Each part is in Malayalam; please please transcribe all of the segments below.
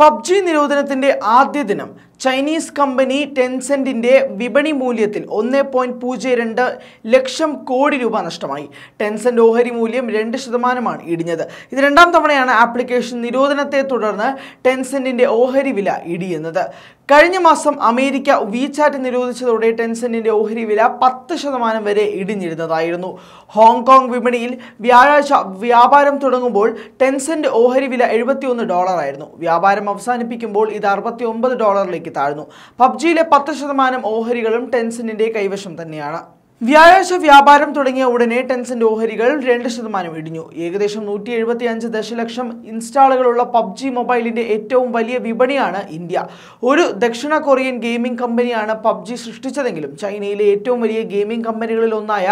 പബ്ജി നിരോധനത്തിന്റെ ആദ്യ ദിനം ചൈനീസ് കമ്പനി ടെൻസെൻറ്റിൻ്റെ വിപണി മൂല്യത്തിൽ ഒന്ന് പോയിൻറ്റ് പൂജ്യം രണ്ട് ലക്ഷം കോടി രൂപ നഷ്ടമായി ടെൻസെൻറ്റ് ഓഹരി മൂല്യം രണ്ട് ശതമാനമാണ് ഇടിഞ്ഞത് ഇത് രണ്ടാം തവണയാണ് ആപ്ലിക്കേഷൻ നിരോധനത്തെ തുടർന്ന് ടെൻസെൻറ്റിൻ്റെ ഓഹരി വില ഇടിയുന്നത് കഴിഞ്ഞ മാസം അമേരിക്ക വിചാറ്റ് നിരോധിച്ചതോടെ ടെൻസെൻറ്റിൻ്റെ ഓഹരി വില പത്ത് ശതമാനം വരെ ഇടിഞ്ഞിരുന്നതായിരുന്നു ഹോങ്കോങ് വിപണിയിൽ വ്യാഴാഴ്ച വ്യാപാരം തുടങ്ങുമ്പോൾ ടെൻസെൻറ്റ് ഓഹരി വില എഴുപത്തിയൊന്ന് ഡോളറായിരുന്നു വ്യാപാരം അവസാനിപ്പിക്കുമ്പോൾ ഇത് അറുപത്തി ഡോളറിലേക്ക് താഴ്ന്നു പബ്ജിയിലെ പത്ത് ശതമാനം ഓഹരികളും ടെൻസിനിന്റെ കൈവശം തന്നെയാണ് വ്യാഴാഴ്ച വ്യാപാരം തുടങ്ങിയ ഉടനെ ടെൻസിന്റെ ഓഹരികൾ രണ്ട് ശതമാനം ഇടിഞ്ഞു ഏകദേശം നൂറ്റി എഴുപത്തി അഞ്ച് ദശലക്ഷം ഇൻസ്റ്റാളുകളുള്ള പബ്ജി മൊബൈലിന്റെ ഏറ്റവും വലിയ വിപണിയാണ് ഇന്ത്യ ഒരു ദക്ഷിണ കൊറിയൻ ഗെയിമിംഗ് കമ്പനിയാണ് പബ്ജി സൃഷ്ടിച്ചതെങ്കിലും ചൈനയിലെ ഏറ്റവും വലിയ ഗെയിമിംഗ് കമ്പനികളിൽ ഒന്നായ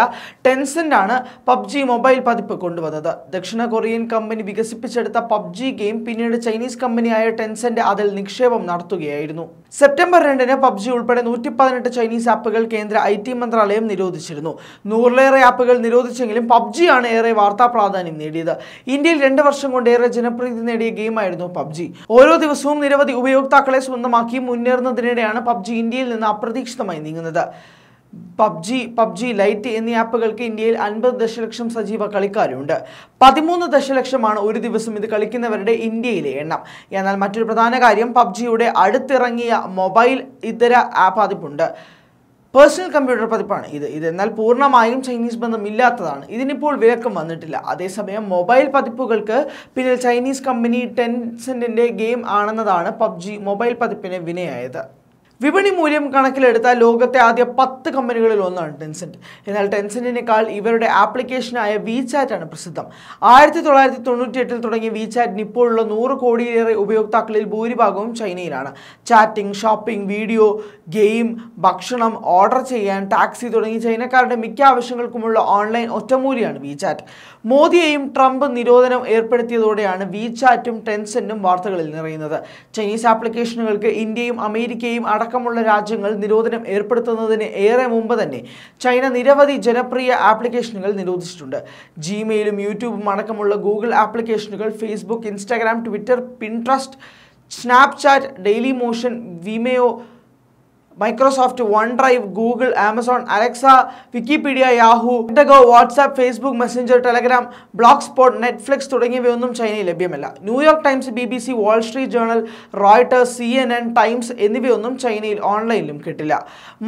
ആണ് പബ്ജി മൊബൈൽ പതിപ്പ് കൊണ്ടുവന്നത് ദക്ഷിണ കൊറിയൻ കമ്പനി വികസിപ്പിച്ചെടുത്ത പബ്ജി ഗെയിം പിന്നീട് ചൈനീസ് കമ്പനിയായ ടെൻസെന്റ് അതിൽ നിക്ഷേപം നടത്തുകയായിരുന്നു സെപ്റ്റംബർ രണ്ടിന് പബ്ജി ഉൾപ്പെടെ നൂറ്റി ചൈനീസ് ആപ്പുകൾ കേന്ദ്ര ഐ മന്ത്രാലയം നിരോധിച്ചു നിരോധിച്ചിരുന്നു നൂറിലേറെ ആപ്പുകൾ നിരോധിച്ചെങ്കിലും പബ്ജിയാണ് ഏറെ വാർത്താ പ്രാധാന്യം നേടിയത് ഇന്ത്യയിൽ രണ്ട് വർഷം കൊണ്ട് ഏറെ ജനപ്രീതി നേടിയ ഗെയിമായിരുന്നു പബ്ജി ഓരോ ദിവസവും നിരവധി ഉപയോക്താക്കളെ സ്വന്തമാക്കി മുന്നേറുന്നതിനിടെയാണ് പബ്ജി ഇന്ത്യയിൽ നിന്ന് അപ്രതീക്ഷിതമായി നീങ്ങുന്നത് പബ്ജി പബ്ജി ലൈറ്റ് എന്നീ ആപ്പുകൾക്ക് ഇന്ത്യയിൽ അൻപത് ദശലക്ഷം സജീവ കളിക്കാരുണ്ട് പതിമൂന്ന് ദശലക്ഷമാണ് ഒരു ദിവസം ഇത് കളിക്കുന്നവരുടെ ഇന്ത്യയിലെ എണ്ണം എന്നാൽ മറ്റൊരു പ്രധാന കാര്യം പബ്ജിയുടെ അടുത്തിറങ്ങിയ മൊബൈൽ ഇതര ആപ്പ് പതിപ്പുണ്ട് പേഴ്സണൽ കമ്പ്യൂട്ടർ പതിപ്പാണ് ഇത് ഇത് എന്നാൽ പൂർണ്ണമായും ചൈനീസ് ബന്ധമില്ലാത്തതാണ് ഇതിനിപ്പോൾ വിലക്കം വന്നിട്ടില്ല അതേസമയം മൊബൈൽ പതിപ്പുകൾക്ക് പിന്നിൽ ചൈനീസ് കമ്പനി ടെൻസെൻറ്റിൻ്റെ ഗെയിം ആണെന്നതാണ് പബ്ജി മൊബൈൽ പതിപ്പിന് വിനയായത് വിപണി മൂല്യം കണക്കിലെടുത്താൽ ലോകത്തെ ആദ്യ പത്ത് കമ്പനികളിൽ ഒന്നാണ് ടെൻസെൻറ്റ് എന്നാൽ ടെൻസെൻറ്റിനേക്കാൾ ഇവരുടെ ആപ്ലിക്കേഷനായ വിചാറ്റ് ആണ് പ്രസിദ്ധം ആയിരത്തി തൊള്ളായിരത്തി തൊണ്ണൂറ്റി എട്ടിൽ തുടങ്ങിയ ചാറ്റിന് ഇപ്പോഴുള്ള നൂറ് കോടിയിലേറെ ഉപയോക്താക്കളിൽ ഭൂരിഭാഗവും ചൈനയിലാണ് ചാറ്റിംഗ് ഷോപ്പിംഗ് വീഡിയോ ഗെയിം ഭക്ഷണം ഓർഡർ ചെയ്യാൻ ടാക്സി തുടങ്ങി ചൈനക്കാരുടെ മിക്ക ആവശ്യങ്ങൾക്കുമുള്ള ഓൺലൈൻ ഒറ്റമൂലിയാണ് വിചാറ്റ് മോദിയെയും ട്രംപ് നിരോധനം ഏർപ്പെടുത്തിയതോടെയാണ് വിചാറ്റും ടെൻസെൻറ്റും വാർത്തകളിൽ നിറയുന്നത് ചൈനീസ് ആപ്ലിക്കേഷനുകൾക്ക് ഇന്ത്യയും അമേരിക്കയും അടക്കം അടക്കമുള്ള രാജ്യങ്ങൾ നിരോധനം ഏർപ്പെടുത്തുന്നതിന് ഏറെ മുമ്പ് തന്നെ ചൈന നിരവധി ജനപ്രിയ ആപ്ലിക്കേഷനുകൾ നിരോധിച്ചിട്ടുണ്ട് ജിമെയിലും യൂട്യൂബും അടക്കമുള്ള ഗൂഗിൾ ആപ്ലിക്കേഷനുകൾ Facebook Instagram Twitter Pinterest Snapchat Dailymotion Vimeo Microsoft OneDrive Google Amazon Alexa Wikipedia Yahoo Indigo WhatsApp Facebook Messenger Telegram Blogspot Netflix തുടങ്ങിയവയൊന്നും ചൈനയിൽ ലഭ്യമല്ല New York Times B B C Wall Street Journal Reuters C N N Times എന്നിവയൊന്നും ചൈനയിൽ ഓൺലൈനിലും കിട്ടില്ല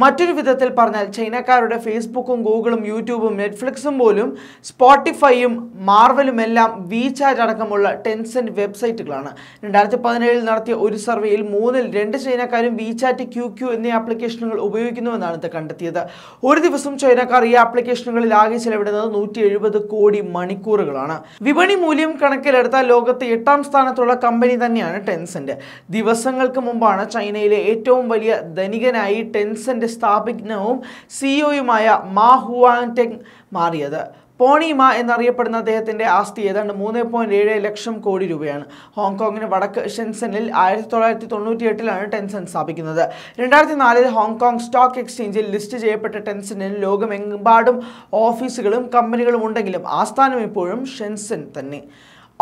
മറ്റൊരു വിധത്തിൽ പറഞ്ഞാൽ ചൈനക്കാരുടെ ഫേസ്ബുക്കും ഗൂഗിളും യൂട്യൂബും നെറ്റ്ഫ്ലിക്സും പോലും സ്പോട്ടിഫൈയും മാർവലും എല്ലാം വിചാറ്റ് അടക്കമുള്ള ടെൻസെൻറ്റ് വെബ്സൈറ്റുകളാണ് രണ്ടായിരത്തി പതിനേഴിൽ നടത്തിയ ഒരു സർവേയിൽ മൂന്നിൽ രണ്ട് ചൈനക്കാരും വിചാറ്റ് ക്യു ക്യു എന്നീ ആപ്ലിക്കേഷനുകൾ ഉപയോഗിക്കുന്നുവെന്നാണ് ഇത് കണ്ടെത്തിയത് ഒരു ദിവസം ചൈനക്കാർ ഈ ആപ്ലിക്കേഷനുകളിൽ ആകെ ചെലവിടുന്നത് നൂറ്റി കോടി മണിക്കൂറുകളാണ് വിപണി മൂല്യം കണക്കിലെടുത്ത ലോകത്തെ എട്ടാം സ്ഥാനത്തുള്ള കമ്പനി തന്നെയാണ് ടെൻസെന്റ് ദിവസങ്ങൾക്ക് മുമ്പാണ് ചൈനയിലെ ഏറ്റവും വലിയ ധനികനായി ടെൻസെന്റ് സ്ഥാപിക്കുന്നവും സിഇഒയുമായ e മാ ഹുവാങ് ടെങ് മാറിയത് പോണിമ എന്നറിയപ്പെടുന്ന അദ്ദേഹത്തിൻ്റെ ആസ്തി ഏതാണ്ട് മൂന്ന് പോയിൻറ്റ് ഏഴ് ലക്ഷം കോടി രൂപയാണ് ഹോങ്കോങ്ങിന് വടക്ക് ഷെൻസനിൽ ആയിരത്തി തൊള്ളായിരത്തി തൊണ്ണൂറ്റി എട്ടിലാണ് ടെൻസൻ സ്ഥാപിക്കുന്നത് രണ്ടായിരത്തി നാലിൽ ഹോങ്കോങ് സ്റ്റോക്ക് എക്സ്ചേഞ്ചിൽ ലിസ്റ്റ് ചെയ്യപ്പെട്ട ടെൻസനിൽ ലോകമെമ്പാടും ഓഫീസുകളും കമ്പനികളും ഉണ്ടെങ്കിലും ആസ്ഥാനം ഇപ്പോഴും ഷെൻസൻ തന്നെ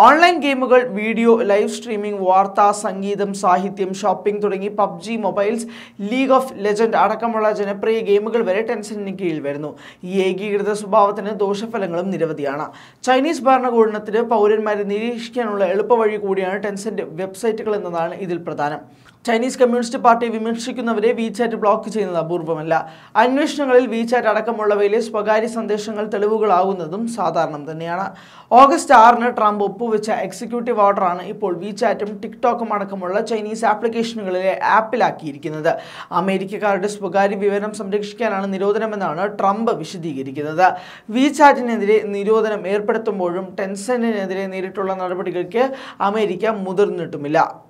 ഓൺലൈൻ ഗെയിമുകൾ വീഡിയോ ലൈവ് സ്ട്രീമിംഗ് വാർത്ത സംഗീതം സാഹിത്യം ഷോപ്പിംഗ് തുടങ്ങി PUBG mobiles League of Legend അടക്കമുള്ള ജനപ്രിയ ഗെയിമുകൾ വരെ ടെൻഷനിന് കീഴിൽ വരുന്നു ഈ ഏകീകൃത സ്വഭാവത്തിന് ദോഷഫലങ്ങളും നിരവധിയാണ് ചൈനീസ് ഭരണകൂടത്തിന് പൗരന്മാരെ നിരീക്ഷിക്കാനുള്ള എളുപ്പവഴി കൂടിയാണ് ടെൻസൻ്റെ വെബ്സൈറ്റുകൾ എന്നതാണ് ഇതിൽ പ്രധാനം ചൈനീസ് കമ്മ്യൂണിസ്റ്റ് പാർട്ടി വിമർശിക്കുന്നവരെ വിചാറ്റ് ബ്ലോക്ക് ചെയ്യുന്നത് അപൂർവമല്ല അന്വേഷണങ്ങളിൽ വിചാറ്റ് അടക്കമുള്ളവയിലെ സ്വകാര്യ സന്ദേശങ്ങൾ തെളിവുകളാകുന്നതും സാധാരണം തന്നെയാണ് ഓഗസ്റ്റ് ആറിന് ട്രംപ് ഒപ്പുവെച്ച എക്സിക്യൂട്ടീവ് ഓർഡറാണ് ഇപ്പോൾ വിചാറ്റും ടിക്ടോക്കും അടക്കമുള്ള ചൈനീസ് ആപ്ലിക്കേഷനുകളിലെ ആപ്പിലാക്കിയിരിക്കുന്നത് അമേരിക്കക്കാരുടെ സ്വകാര്യ വിവരം സംരക്ഷിക്കാനാണ് നിരോധനമെന്നാണ് ട്രംപ് വിശദീകരിക്കുന്നത് വിചാറ്റിനെതിരെ നിരോധനം ഏർപ്പെടുത്തുമ്പോഴും ടെൻസെന്റിനെതിരെ നേരിട്ടുള്ള നടപടികൾക്ക് അമേരിക്ക മുതിർന്നിട്ടുമില്ല